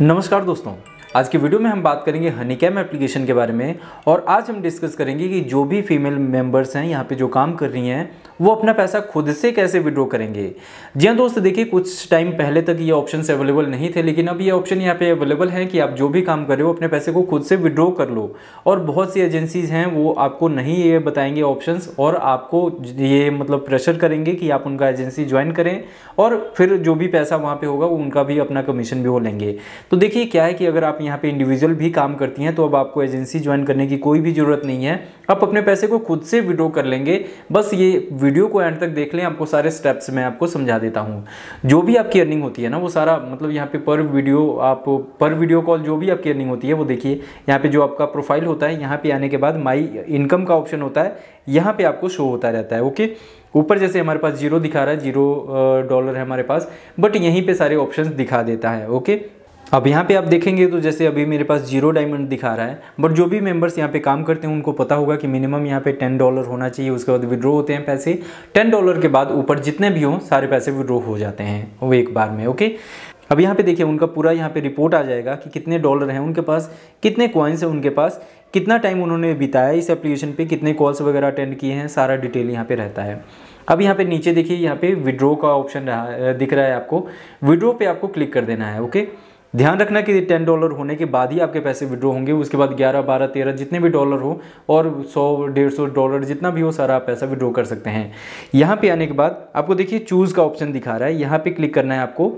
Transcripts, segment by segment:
नमस्कार दोस्तों आज की वीडियो में हम बात करेंगे हनीकैम एप्लीकेशन के बारे में और आज हम डिस्कस करेंगे कि जो भी फीमेल मेंबर्स हैं यहाँ पे जो काम कर रही हैं वो अपना पैसा खुद से कैसे विड्रॉ करेंगे जी हाँ दोस्त देखिए कुछ टाइम पहले तक ये ऑप्शन अवेलेबल नहीं थे लेकिन अब ये ऑप्शन यहाँ पे अवेलेबल है कि आप जो भी काम कर रहे हो अपने पैसे को खुद से विड्रॉ कर लो और बहुत सी एजेंसीज हैं वो आपको नहीं ये बताएंगे ऑप्शन और आपको ये मतलब प्रेशर करेंगे कि आप उनका एजेंसी ज्वाइन करें और फिर जो भी पैसा वहाँ पर होगा वो उनका भी अपना कमीशन भी वो लेंगे तो देखिए क्या है कि अगर आप यहाँ पे इंडिविजुअल भी काम करती हैं तो अब आपको एजेंसी ज्वाइन करने की कोई भी ज़रूरत नहीं है आप अपने पैसे को खुद से विड्रो कर लेंगे बस ये वीडियो को एंड तक देख लें आपको सारे स्टेप्स मैं आपको समझा देता हूँ जो भी आपकी अर्निंग होती है ना वो सारा मतलब यहाँ पे पर वीडियो आप पर वीडियो कॉल जो भी आपकी अर्निंग होती है वो देखिए यहाँ पे जो आपका प्रोफाइल होता है यहाँ पे आने के बाद माई इनकम का ऑप्शन होता है यहाँ पे आपको शो होता रहता है ओके ऊपर जैसे हमारे पास जीरो दिखा रहा है जीरो डॉलर है हमारे पास बट यहीं पे सारे ऑप्शंस दिखा देता है ओके अब यहाँ पे आप देखेंगे तो जैसे अभी मेरे पास जीरो डायमंड दिखा रहा है बट जो भी मेंबर्स यहाँ पे काम करते हैं उनको पता होगा कि मिनिमम यहाँ पे टेन डॉलर होना चाहिए उसके बाद विड्रो होते हैं पैसे टेन डॉलर के बाद ऊपर जितने भी हों सारे पैसे विड्रो हो जाते हैं वो एक बार में ओके अब यहाँ पे देखिए उनका पूरा यहाँ पे रिपोर्ट आ जाएगा कि कितने डॉलर हैं उनके पास कितने कॉइन्स हैं उनके पास कितना टाइम उन्होंने बिताया इस एप्लीकेशन पे कितने कॉल्स वगैरह अटेंड किए हैं सारा डिटेल यहाँ पे रहता है अब यहाँ पे नीचे देखिए यहाँ पे विड्रो का ऑप्शन दिख रहा है आपको विड्रो पे आपको क्लिक कर देना है ओके okay? ध्यान रखना कि टेन डॉलर होने के बाद ही आपके पैसे विड्रॉ होंगे उसके बाद ग्यारह बारह तेरह जितने भी डॉलर हो और सौ डेढ़ सौ डॉलर जितना भी हो सारा आप पैसा विड्रॉ कर सकते हैं यहाँ पे आने के बाद आपको देखिए चूज़ का ऑप्शन दिखा रहा है यहाँ पे क्लिक करना है आपको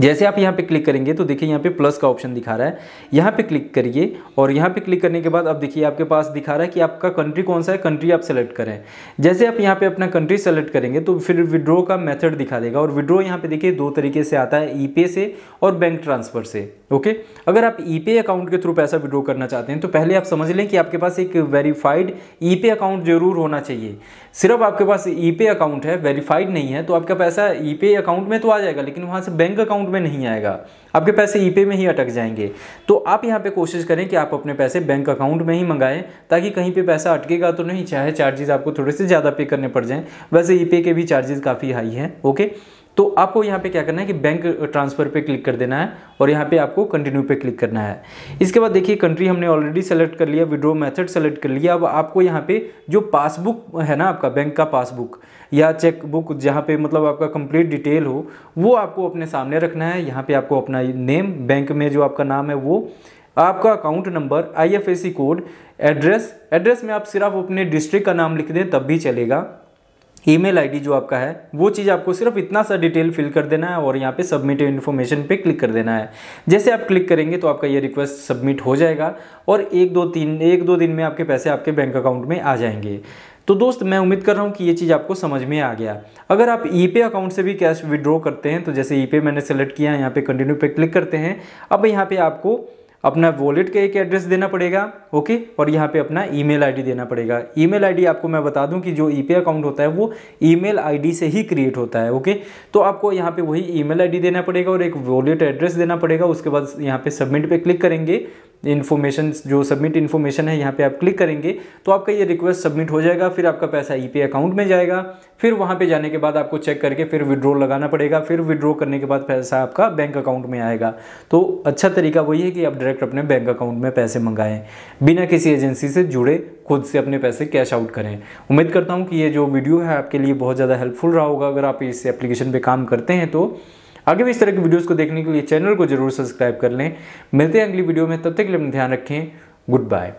जैसे आप यहाँ पे क्लिक करेंगे तो देखिए यहाँ पे प्लस का ऑप्शन दिखा रहा है यहाँ पे क्लिक करिए और यहाँ पे क्लिक करने के बाद अब देखिए आपके पास दिखा रहा है कि आपका कंट्री कौन सा है कंट्री आप सेलेक्ट करें जैसे आप यहाँ पे अपना कंट्री सेलेक्ट करेंगे तो फिर विड्रो का मेथड दिखा देगा और विड्रो यहाँ पे देखिए दो तरीके से आता है ई e से और बैंक ट्रांसफर से ओके अगर आप ई e अकाउंट के थ्रू पैसा विड्रो करना चाहते हैं तो पहले आप समझ लें कि आपके पास एक वेरीफाइड ई अकाउंट जरूर होना चाहिए सिर्फ आपके पास ई e अकाउंट है वेरीफाइड नहीं है तो आपका पैसा ई अकाउंट में तो आ जाएगा लेकिन वहाँ से बैंक अकाउंट अकाउंट में नहीं आएगा आपके पैसे ई e में ही अटक जाएंगे तो आप यहाँ पे कोशिश करें कि आप अपने पैसे बैंक अकाउंट में ही मंगाएं ताकि कहीं पे पैसा अटकेगा तो नहीं चाहे चार्जेस आपको थोड़े से ज़्यादा पे करने पड़ जाएं वैसे ई e के भी चार्जेस काफ़ी हाई हैं ओके तो आपको यहाँ पे क्या करना है कि बैंक ट्रांसफ़र पे क्लिक कर देना है और यहाँ पे आपको कंटिन्यू पे क्लिक करना है इसके बाद देखिए कंट्री हमने ऑलरेडी सेलेक्ट कर लिया विड्रो मेथड सेलेक्ट कर लिया अब आपको यहाँ पे जो पासबुक है ना आपका बैंक का पासबुक या चेक बुक जहाँ पे मतलब आपका कंप्लीट डिटेल हो वो आपको अपने सामने रखना है यहाँ पर आपको अपना नेम बैंक में जो आपका नाम है वो आपका account number I code address address में आप सिर्फ अपने डिस्ट्रिक्ट का नाम लिख दें तब भी चलेगा ईमेल आईडी जो आपका है वो चीज़ आपको सिर्फ इतना सा डिटेल फिल कर देना है और यहाँ पे सबमिट इन्फॉर्मेशन पे क्लिक कर देना है जैसे आप क्लिक करेंगे तो आपका ये रिक्वेस्ट सबमिट हो जाएगा और एक दो तीन एक दो दिन में आपके पैसे आपके बैंक अकाउंट में आ जाएंगे तो दोस्त मैं उम्मीद कर रहा हूँ कि ये चीज़ आपको समझ में आ गया अगर आप ई पे अकाउंट से भी कैश विड्रॉ करते हैं तो जैसे ई e पे मैंने सेलेक्ट किया यहाँ पे कंटिन्यू पे क्लिक करते हैं अब यहाँ पे आपको अपना वॉलेट का एक एड्रेस देना पड़ेगा ओके और यहाँ पे अपना ईमेल आईडी देना पड़ेगा ईमेल आईडी आपको मैं बता दूं कि जो ई e अकाउंट होता है वो ईमेल आईडी से ही क्रिएट होता है ओके तो आपको यहाँ पे वही ईमेल आईडी देना पड़ेगा और एक वॉलेट एड्रेस देना पड़ेगा उसके बाद यहाँ पे सबमिट पे क्लिक करेंगे इन्फॉर्मेशन जो सबमिट इन्फॉर्मेशन है यहाँ पे आप क्लिक करेंगे तो आपका ये रिक्वेस्ट सबमिट हो जाएगा फिर आपका पैसा ई e अकाउंट में जाएगा फिर वहाँ पे जाने के बाद आपको चेक करके फिर विड्रॉ लगाना पड़ेगा फिर विड्रॉ करने के बाद पैसा आपका बैंक अकाउंट में आएगा तो अच्छा तरीका वही है कि आप डायरेक्ट अपने बैंक अकाउंट में पैसे मंगाएं बिना किसी एजेंसी से जुड़े खुद से अपने पैसे कैश आउट करें उम्मीद करता हूँ कि ये जो वीडियो है आपके लिए बहुत ज़्यादा हेल्पफुल रहा होगा अगर आप इस एप्लीकेशन पर काम करते हैं तो आगे भी इस तरह की वीडियोस को देखने के लिए चैनल को जरूर सब्सक्राइब कर लें मिलते हैं अगली वीडियो में तब तक के लिए ध्यान रखें गुड बाय